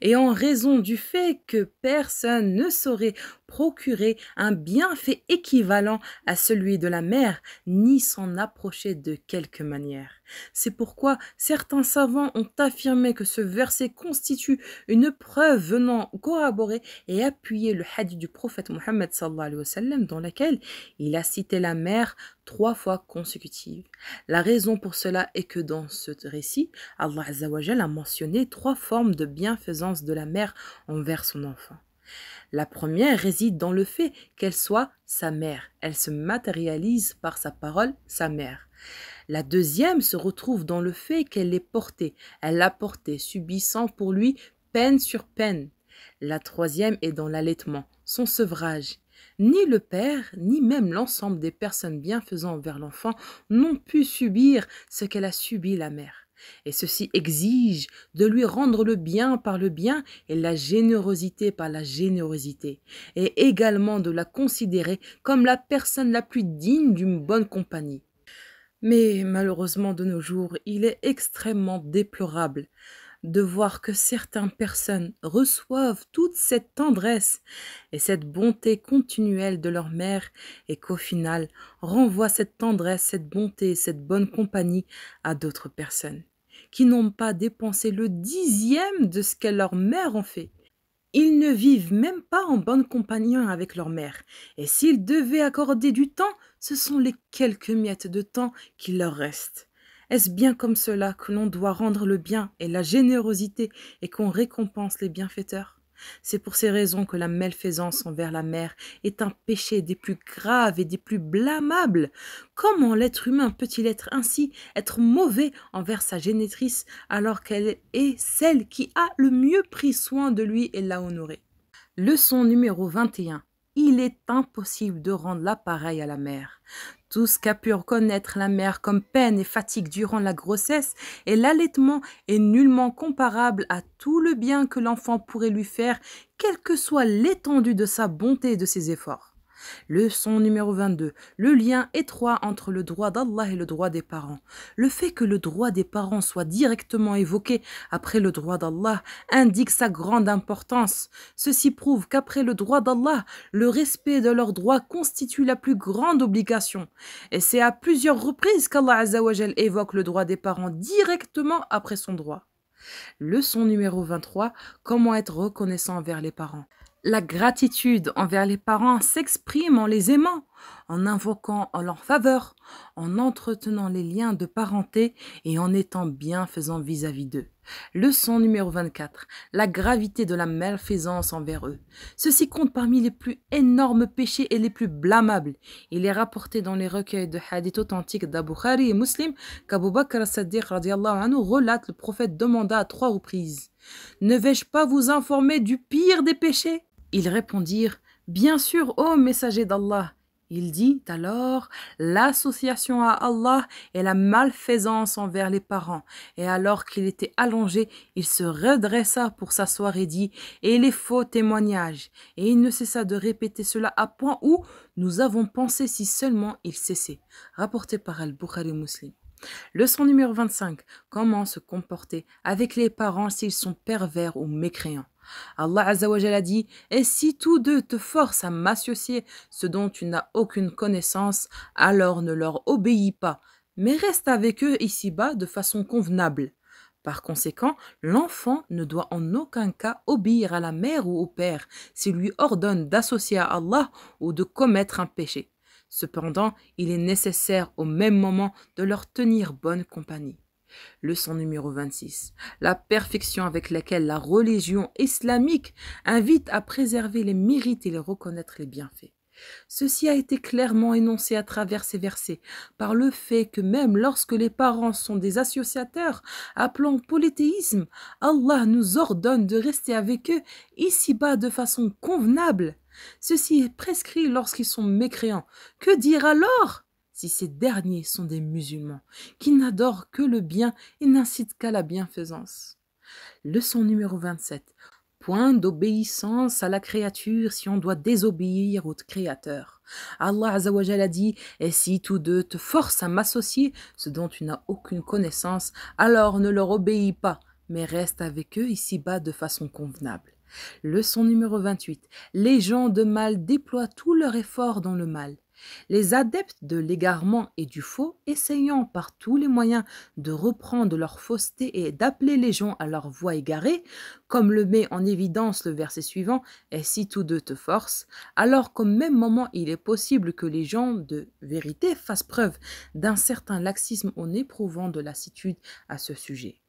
Et en raison du fait que personne ne saurait procurer un bienfait équivalent à celui de la mer ni s'en approcher de quelque manière. C'est pourquoi certains savants ont affirmé que ce verset constitue une preuve venant corroborer et appuyer le hadith du prophète Mohammed dans laquelle il a cité la mère trois fois consécutives. La raison pour cela est que dans ce récit, Allah a mentionné trois formes de bienfaisance de la mère envers son enfant. La première réside dans le fait qu'elle soit sa mère. Elle se matérialise par sa parole, sa mère. La deuxième se retrouve dans le fait qu'elle l'ait portée. Elle l'a portée, subissant pour lui peine sur peine. La troisième est dans l'allaitement, son sevrage. Ni le père, ni même l'ensemble des personnes bienfaisantes envers l'enfant n'ont pu subir ce qu'elle a subi la mère. Et ceci exige de lui rendre le bien par le bien et la générosité par la générosité, et également de la considérer comme la personne la plus digne d'une bonne compagnie. Mais malheureusement de nos jours, il est extrêmement déplorable de voir que certaines personnes reçoivent toute cette tendresse et cette bonté continuelle de leur mère et qu'au final renvoient cette tendresse, cette bonté, cette bonne compagnie à d'autres personnes qui n'ont pas dépensé le dixième de ce que leur mère en fait. Ils ne vivent même pas en bonne compagnie avec leur mère, et s'ils devaient accorder du temps, ce sont les quelques miettes de temps qui leur restent. Est-ce bien comme cela que l'on doit rendre le bien et la générosité et qu'on récompense les bienfaiteurs C'est pour ces raisons que la malfaisance envers la mère est un péché des plus graves et des plus blâmables. Comment l'être humain peut-il être ainsi, être mauvais envers sa génétrice alors qu'elle est celle qui a le mieux pris soin de lui et l'a honoré Leçon numéro 21 il est impossible de rendre l'appareil à la mère. Tout ce qu'a pu reconnaître la mère comme peine et fatigue durant la grossesse et l'allaitement est nullement comparable à tout le bien que l'enfant pourrait lui faire, quelle que soit l'étendue de sa bonté et de ses efforts. Leçon numéro 22. Le lien étroit entre le droit d'Allah et le droit des parents. Le fait que le droit des parents soit directement évoqué après le droit d'Allah indique sa grande importance. Ceci prouve qu'après le droit d'Allah, le respect de leurs droits constitue la plus grande obligation. Et c'est à plusieurs reprises qu'Allah évoque le droit des parents directement après son droit. Leçon numéro 23. Comment être reconnaissant envers les parents. La gratitude envers les parents s'exprime en les aimant, en invoquant en leur faveur, en entretenant les liens de parenté et en étant bienfaisant vis-à-vis d'eux. Leçon numéro 24. La gravité de la malfaisance envers eux. Ceci compte parmi les plus énormes péchés et les plus blâmables. Il est rapporté dans les recueils de hadith authentiques d'Abu et Muslim qu'Abu Bakr as radiallahu anhu relate le prophète demanda à trois reprises Ne vais-je pas vous informer du pire des péchés ils répondirent Bien sûr, ô messager d'Allah. Il dit alors L'association à Allah est la malfaisance envers les parents. Et alors qu'il était allongé, il se redressa pour s'asseoir et dit Et les faux témoignages. Et il ne cessa de répéter cela à point où nous avons pensé si seulement il cessait. Rapporté par Al-Bukhari Muslim. Leçon numéro 25. Comment se comporter avec les parents s'ils sont pervers ou mécréants Allah Azzawajal a dit Et si tous deux te forcent à m'associer, ce dont tu n'as aucune connaissance, alors ne leur obéis pas, mais reste avec eux ici-bas de façon convenable. Par conséquent, l'enfant ne doit en aucun cas obéir à la mère ou au père s'il lui ordonne d'associer à Allah ou de commettre un péché. Cependant, il est nécessaire au même moment de leur tenir bonne compagnie. Leçon numéro 26. La perfection avec laquelle la religion islamique invite à préserver les mérites et les reconnaître les bienfaits. Ceci a été clairement énoncé à travers ces versets par le fait que même lorsque les parents sont des associateurs appelant polythéisme, Allah nous ordonne de rester avec eux ici-bas de façon convenable Ceci est prescrit lorsqu'ils sont mécréants. Que dire alors si ces derniers sont des musulmans, qui n'adorent que le bien et n'incitent qu'à la bienfaisance Leçon numéro 27. Point d'obéissance à la créature si on doit désobéir au Créateur. Allah Azawajal a dit Et si tous deux te forcent à m'associer, ce dont tu n'as aucune connaissance, alors ne leur obéis pas, mais reste avec eux ici-bas de façon convenable. Leçon numéro 28. Les gens de mal déploient tout leur effort dans le mal. Les adeptes de l'égarement et du faux, essayant par tous les moyens de reprendre leur fausseté et d'appeler les gens à leur voix égarée, comme le met en évidence le verset suivant, et si tous deux te forcent, alors qu'au même moment il est possible que les gens de vérité fassent preuve d'un certain laxisme en éprouvant de lassitude à ce sujet.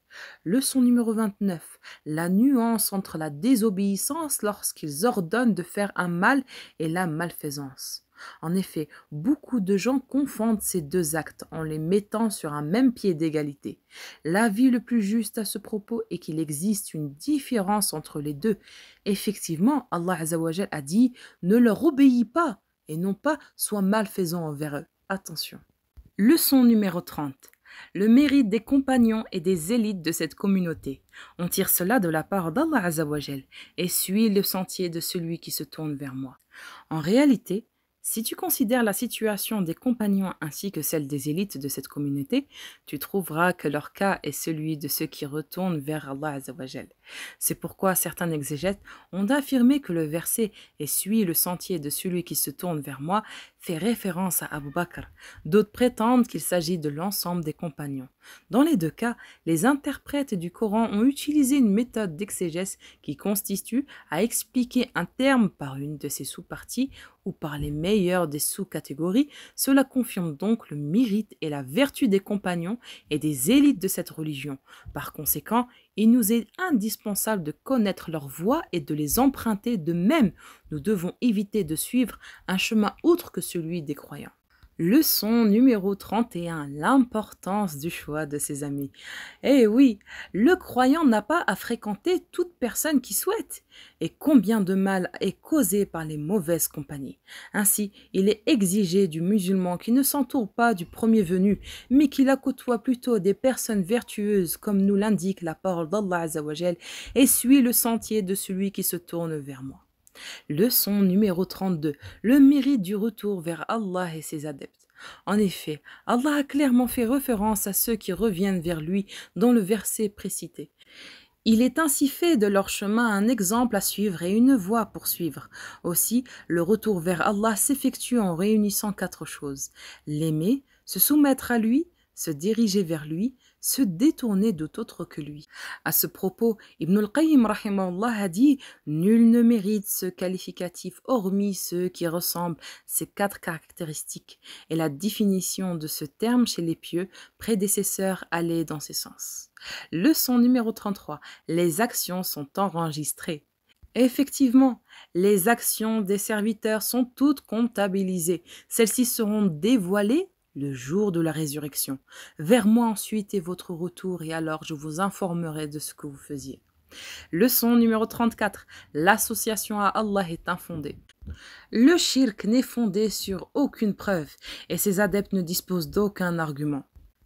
Leçon numéro 29. La nuance entre la désobéissance lorsqu'ils ordonnent de faire un mal et la malfaisance. En effet, beaucoup de gens confondent ces deux actes en les mettant sur un même pied d'égalité. L'avis le plus juste à ce propos est qu'il existe une différence entre les deux. Effectivement, Allah a dit « Ne leur obéis pas » et non pas « Sois malfaisant envers eux ». Attention. Leçon numéro 30 le mérite des compagnons et des élites de cette communauté. On tire cela de la part d'Allah Azawajel et suit le sentier de celui qui se tourne vers moi. En réalité, si tu considères la situation des compagnons ainsi que celle des élites de cette communauté, tu trouveras que leur cas est celui de ceux qui retournent vers Allah Azzawajal. C'est pourquoi certains exégètes ont affirmé que le verset « Et suit le sentier de celui qui se tourne vers moi » fait référence à Abu Bakr. D'autres prétendent qu'il s'agit de l'ensemble des compagnons. Dans les deux cas, les interprètes du Coran ont utilisé une méthode d'exégèse qui constitue à expliquer un terme par une de ses sous-parties ou par les meilleurs des sous-catégories, cela confirme donc le mérite et la vertu des compagnons et des élites de cette religion. Par conséquent, il nous est indispensable de connaître leurs voies et de les emprunter de même. Nous devons éviter de suivre un chemin autre que celui des croyants. Leçon numéro 31, l'importance du choix de ses amis. Eh oui, le croyant n'a pas à fréquenter toute personne qui souhaite. Et combien de mal est causé par les mauvaises compagnies. Ainsi, il est exigé du musulman qui ne s'entoure pas du premier venu, mais qui la côtoie plutôt des personnes vertueuses, comme nous l'indique la parole d'Allah et suit le sentier de celui qui se tourne vers moi. Leçon numéro 32. Le mérite du retour vers Allah et ses adeptes. En effet, Allah a clairement fait référence à ceux qui reviennent vers lui dans le verset précité. Il est ainsi fait de leur chemin un exemple à suivre et une voie pour suivre Aussi, le retour vers Allah s'effectue en réunissant quatre choses. L'aimer, se soumettre à lui, se diriger vers lui, se détourner de autre que lui. À ce propos, Ibn al-Qayyim a dit Nul ne mérite ce qualificatif hormis ceux qui ressemblent ces quatre caractéristiques. Et la définition de ce terme chez les pieux prédécesseurs allait dans ce sens. Leçon numéro 33 Les actions sont enregistrées. Effectivement, les actions des serviteurs sont toutes comptabilisées. Celles-ci seront dévoilées le jour de la résurrection. Vers moi ensuite est votre retour, et alors je vous informerai de ce que vous faisiez. Leçon numéro 34. L'association à Allah est infondée. Le shirk n'est fondé sur aucune preuve et ses adeptes ne disposent d'aucun argument.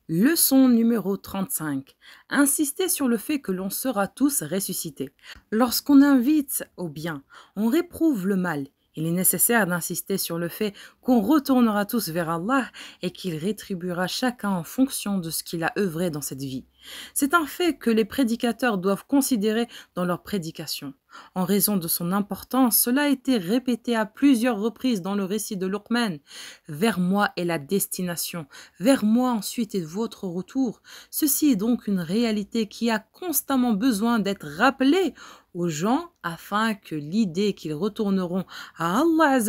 Leçon numéro 35. Insister sur le fait que l'on sera tous ressuscités. Lorsqu'on invite au bien, on réprouve le mal il est nécessaire d'insister sur le fait qu'on retournera tous vers Allah et qu'il rétribuera chacun en fonction de ce qu'il a œuvré dans cette vie. C'est un fait que les prédicateurs doivent considérer dans leur prédication. En raison de son importance, cela a été répété à plusieurs reprises dans le récit de Luqman. Vers moi est la destination, vers moi ensuite est votre retour. Ceci est donc une réalité qui a constamment besoin d'être rappelée aux gens afin que l'idée qu'ils retourneront à Allah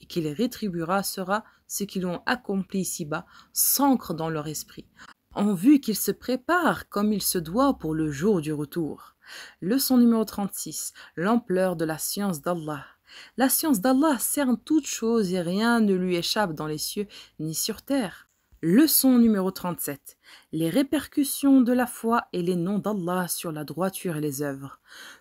et qu'il les rétribuera sera ce qu'ils ont accompli ici-bas s'ancre dans leur esprit vu qu'il se prépare comme il se doit pour le jour du retour. Leçon numéro 36. L'ampleur de la science d'Allah. La science d'Allah cerne toutes choses et rien ne lui échappe dans les cieux ni sur terre. Leçon numéro 37. Les répercussions de la foi et les noms d'Allah sur la droiture et les œuvres.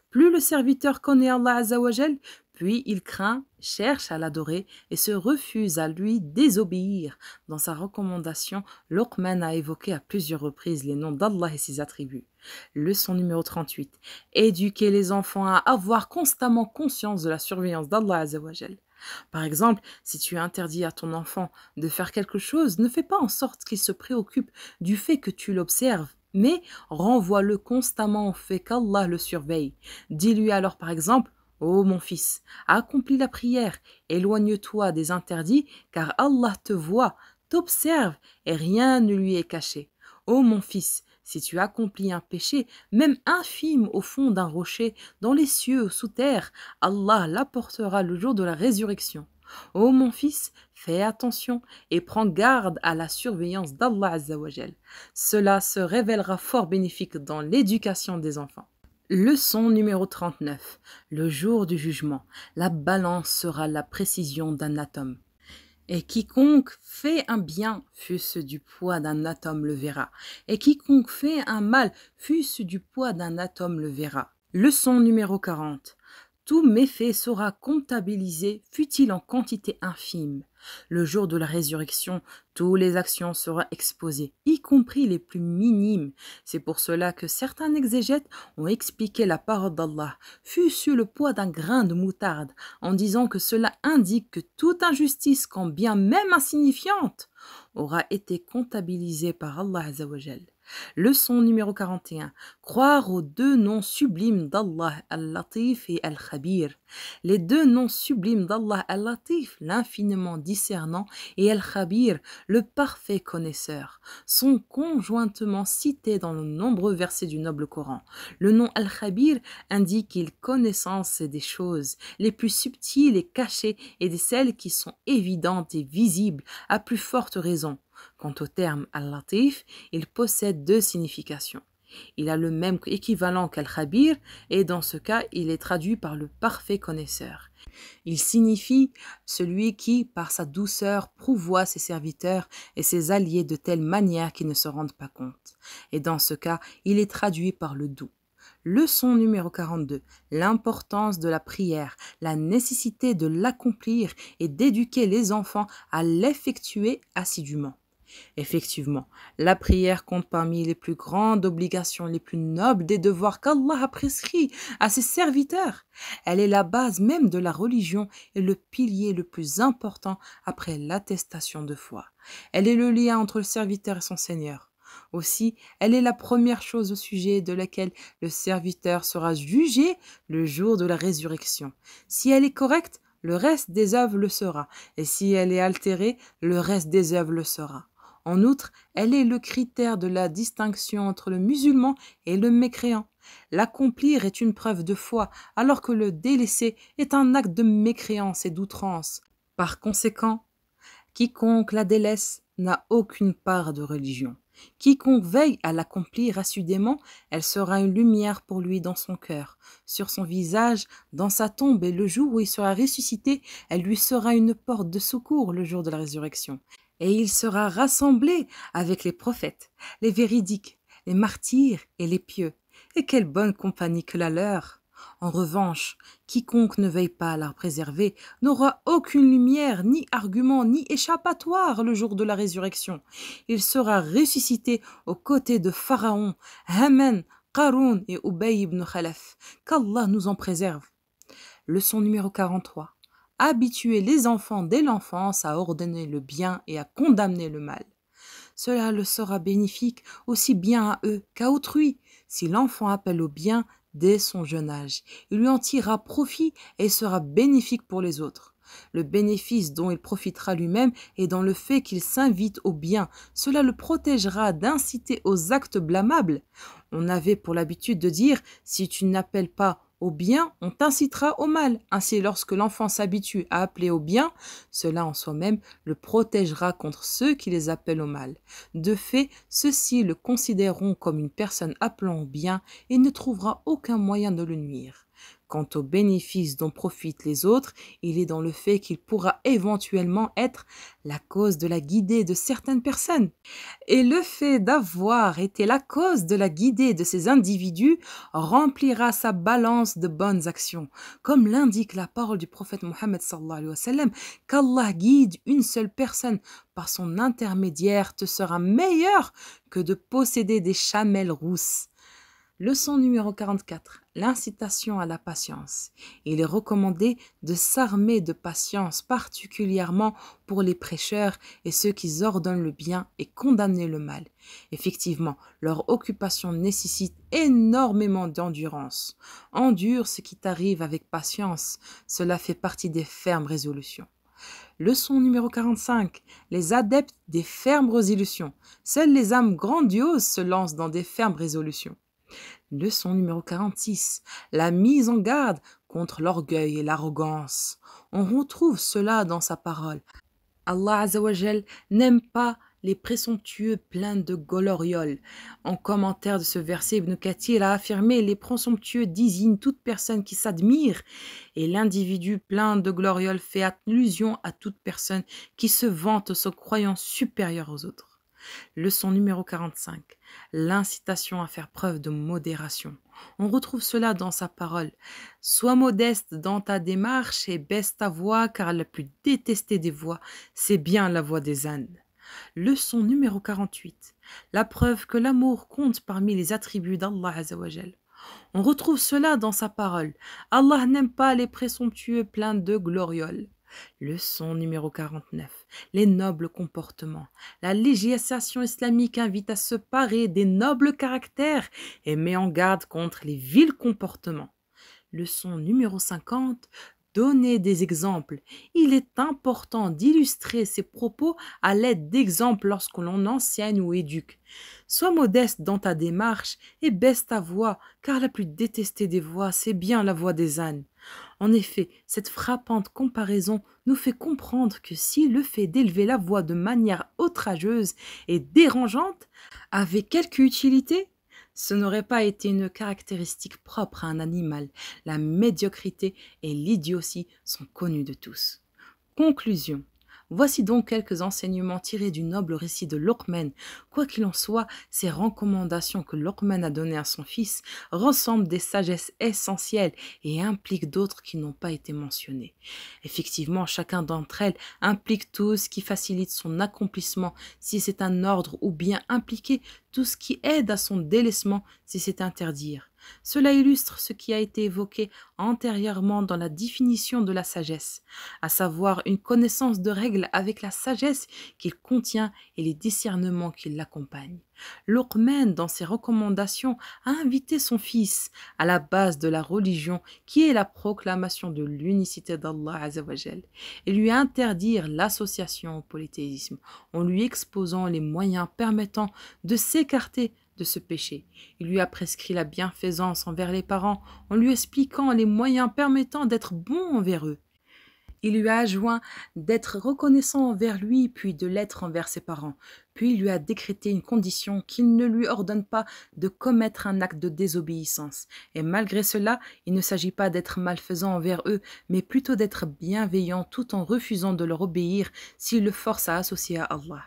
Plus le serviteur connaît Allah Azzawajal, puis il craint, cherche à l'adorer et se refuse à lui désobéir. Dans sa recommandation, Luqman a évoqué à plusieurs reprises les noms d'Allah et ses attributs. Leçon numéro 38. Éduquer les enfants à avoir constamment conscience de la surveillance d'Allah Azzawajal. Par exemple, si tu interdis à ton enfant de faire quelque chose, ne fais pas en sorte qu'il se préoccupe du fait que tu l'observes, mais renvoie-le constamment au fait qu'Allah le surveille. Dis-lui alors par exemple Ô mon fils, accomplis la prière, éloigne-toi des interdits, car Allah te voit, t'observe, et rien ne lui est caché. Ô mon fils, si tu accomplis un péché, même infime au fond d'un rocher, dans les cieux, sous terre, Allah l'apportera le jour de la résurrection. Ô mon fils, fais attention et prends garde à la surveillance d'Allah Cela se révélera fort bénéfique dans l'éducation des enfants. Leçon numéro 39. Le jour du jugement. La balance sera la précision d'un atome. Et quiconque fait un bien, fût-ce du poids d'un atome, le verra. Et quiconque fait un mal, fût-ce du poids d'un atome, le verra. Leçon numéro 40 tout méfait sera comptabilisé, fût-il en quantité infime. Le jour de la résurrection, toutes les actions seront exposées, y compris les plus minimes. C'est pour cela que certains exégètes ont expliqué la parole d'Allah, fût sur le poids d'un grain de moutarde, en disant que cela indique que toute injustice, quand bien même insignifiante, aura été comptabilisée par Allah Azzawajal. Leçon numéro 41. Croire aux deux noms sublimes d'Allah, Al-Latif et Al-Khabir. Les deux noms sublimes d'Allah, Al-Latif, l'infiniment discernant, et Al-Khabir, le parfait connaisseur, sont conjointement cités dans de nombreux versets du noble Coran. Le nom Al-Khabir indique qu'il connaissance des choses les plus subtiles et cachées et de celles qui sont évidentes et visibles, à plus forte raison. Quant au terme al-latif, il possède deux significations. Il a le même équivalent qu'al-khabir et dans ce cas, il est traduit par le parfait connaisseur. Il signifie celui qui, par sa douceur, prouvoie ses serviteurs et ses alliés de telle manière qu'ils ne se rendent pas compte. Et dans ce cas, il est traduit par le doux. Leçon numéro 42. L'importance de la prière, la nécessité de l'accomplir et d'éduquer les enfants à l'effectuer assidûment. Effectivement, la prière compte parmi les plus grandes obligations, les plus nobles des devoirs qu'Allah a prescrits à ses serviteurs. Elle est la base même de la religion et le pilier le plus important après l'attestation de foi. Elle est le lien entre le serviteur et son Seigneur. Aussi, elle est la première chose au sujet de laquelle le serviteur sera jugé le jour de la résurrection. Si elle est correcte, le reste des œuvres le sera, et si elle est altérée, le reste des œuvres le sera. En outre, elle est le critère de la distinction entre le musulman et le mécréant. L'accomplir est une preuve de foi, alors que le délaisser est un acte de mécréance et d'outrance. Par conséquent, quiconque la délaisse n'a aucune part de religion. Quiconque veille à l'accomplir assidûment, elle sera une lumière pour lui dans son cœur, sur son visage, dans sa tombe, et le jour où il sera ressuscité, elle lui sera une porte de secours le jour de la résurrection et il sera rassemblé avec les prophètes, les véridiques, les martyrs et les pieux. Et quelle bonne compagnie que la leur. En revanche, quiconque ne veille pas à la préserver n'aura aucune lumière, ni argument, ni échappatoire le jour de la résurrection. Il sera ressuscité aux côtés de Pharaon, Haman, Qarun et Ubay ibn Khalaf. Qu'Allah nous en préserve. Leçon numéro 43 habituer les enfants dès l'enfance à ordonner le bien et à condamner le mal. Cela le sera bénéfique aussi bien à eux qu'à autrui, si l'enfant appelle au bien dès son jeune âge. Il lui en tirera profit et sera bénéfique pour les autres. Le bénéfice dont il profitera lui-même est dans le fait qu'il s'invite au bien. Cela le protégera d'inciter aux actes blâmables. On avait pour l'habitude de dire si tu n'appelles pas au bien, on t'incitera au mal. Ainsi, lorsque l'enfant s'habitue à appeler au bien, cela en soi-même le protégera contre ceux qui les appellent au mal. De fait, ceux-ci le considéreront comme une personne appelant au bien et ne trouvera aucun moyen de le nuire. Quant aux bénéfices dont profitent les autres, il est dans le fait qu'il pourra éventuellement être la cause de la guidée de certaines personnes. Et le fait d'avoir été la cause de la guidée de ces individus remplira sa balance de bonnes actions, comme l'indique la parole du prophète Mohammed sallallahu alayhi wa qu'Allah guide une seule personne par son intermédiaire te sera meilleur que de posséder des chamelles rousses. Leçon numéro 44 l'incitation à la patience. Il est recommandé de s'armer de patience, particulièrement pour les prêcheurs et ceux qui ordonnent le bien et condamnent le mal. Effectivement, leur occupation nécessite énormément d'endurance. Endure ce qui t'arrive avec patience, cela fait partie des fermes résolutions. Leçon numéro 45. Les adeptes des fermes résolutions. Seules les âmes grandioses se lancent dans des fermes résolutions. Leçon numéro 46. La mise en garde contre l'orgueil et l'arrogance. On retrouve cela dans sa parole. Allah Azawajal n'aime pas les présomptueux pleins de gloriole. En commentaire de ce verset, Ibn Kathir a affirmé les présomptueux désignent toute personne qui s'admire et l'individu plein de gloriole fait allusion à toute personne qui se vante se croyant supérieure aux autres. Leçon numéro 45. L'incitation à faire preuve de modération. On retrouve cela dans sa parole. Sois modeste dans ta démarche et baisse ta voix car la plus détestée des voix, c'est bien la voix des ânes. Leçon numéro 48. La preuve que l'amour compte parmi les attributs d'Allah On retrouve cela dans sa parole. Allah n'aime pas les présomptueux pleins de gloriole Leçon numéro 49 les nobles comportements. La législation islamique invite à se parer des nobles caractères et met en garde contre les vils comportements. Leçon numéro 50. Donner des exemples. Il est important d'illustrer ses propos à l'aide d'exemples lorsque l'on enseigne ou éduque. Sois modeste dans ta démarche et baisse ta voix, car la plus détestée des voix, c'est bien la voix des ânes. En effet, cette frappante comparaison nous fait comprendre que si le fait d'élever la voix de manière outrageuse et dérangeante avait quelque utilité, ce n'aurait pas été une caractéristique propre à un animal. La médiocrité et l'idiotie sont connues de tous. Conclusion. Voici donc quelques enseignements tirés du noble récit de Lokman. Quoi qu'il en soit, ces recommandations que Lokman a données à son fils ressemblent des sagesses essentielles et impliquent d'autres qui n'ont pas été mentionnées. Effectivement, chacun d'entre elles implique tout ce qui facilite son accomplissement si c'est un ordre ou bien impliquer tout ce qui aide à son délaissement si c'est interdire. Cela illustre ce qui a été évoqué antérieurement dans la définition de la sagesse, à savoir une connaissance de règles avec la sagesse qu'il contient et les discernements qui l'accompagnent. Luqman, dans ses recommandations, a invité son fils à la base de la religion qui est la proclamation de l'unicité d'Allah et lui interdire l'association au polythéisme en lui exposant les moyens permettant de s'écarter de ce péché. Il lui a prescrit la bienfaisance envers les parents en lui expliquant les moyens permettant d'être bon envers eux. Il lui a adjoint d'être reconnaissant envers lui, puis de l'être envers ses parents. Puis il lui a décrété une condition qu'il ne lui ordonne pas de commettre un acte de désobéissance. Et malgré cela, il ne s'agit pas d'être malfaisant envers eux, mais plutôt d'être bienveillant tout en refusant de leur obéir s'il le force à associer à Allah.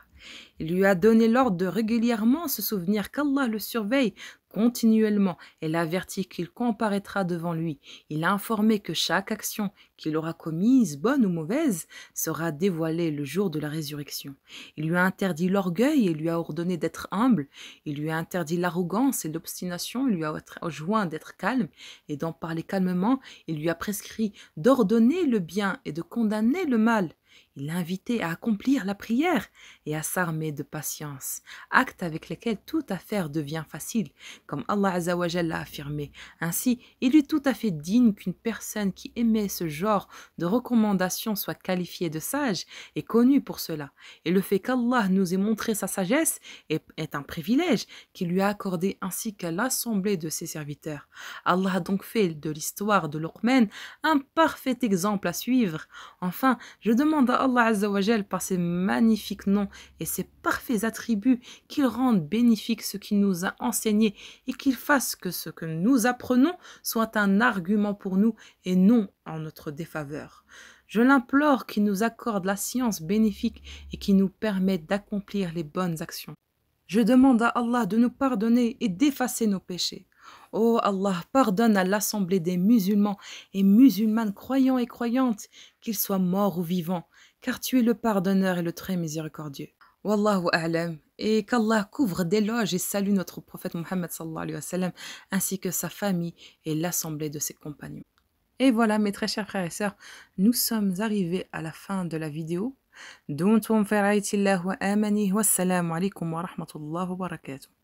Il lui a donné l'ordre de régulièrement se souvenir qu'Allah le surveille continuellement et l'avertit qu'il comparaîtra devant lui. Il a informé que chaque action qu'il aura commise, bonne ou mauvaise, sera dévoilée le jour de la résurrection. Il lui a interdit l'orgueil et lui a ordonné d'être humble. Il lui a interdit l'arrogance et l'obstination. Il lui a joint d'être calme et d'en parler calmement. Il lui a prescrit d'ordonner le bien et de condamner le mal. Il l'invitait à accomplir la prière et à s'armer de patience, acte avec lequel toute affaire devient facile, comme Allah a affirmé. Ainsi, il est tout à fait digne qu'une personne qui aimait ce genre de recommandations soit qualifiée de sage et connue pour cela. Et le fait qu'Allah nous ait montré sa sagesse est, un privilège qu'il lui a accordé ainsi qu'à l'assemblée de ses serviteurs. Allah a donc fait de l'histoire de Luqman un parfait exemple à suivre. Enfin, je demande Allah par ses magnifiques noms et ses parfaits attributs qu'il rende bénéfique ce qu'il nous a enseigné et qu'il fasse que ce que nous apprenons soit un argument pour nous et non en notre défaveur. Je l'implore qu'il nous accorde la science bénéfique et qu'il nous permette d'accomplir les bonnes actions. Je demande à Allah de nous pardonner et d'effacer nos péchés. Oh Allah, pardonne à l'assemblée des musulmans et musulmanes croyants et croyantes, qu'ils soient morts ou vivants, car tu es le pardonneur et le très miséricordieux. Wallahu a'lam, et qu'Allah couvre d'éloges et salue notre prophète Mohammed alayhi wa sallam, ainsi que sa famille et l'assemblée de ses compagnons. Et voilà mes très chers frères et sœurs, nous sommes arrivés à la fin de la vidéo. دمتم wa amani wa alaykum wa rahmatullahi wa barakatuh.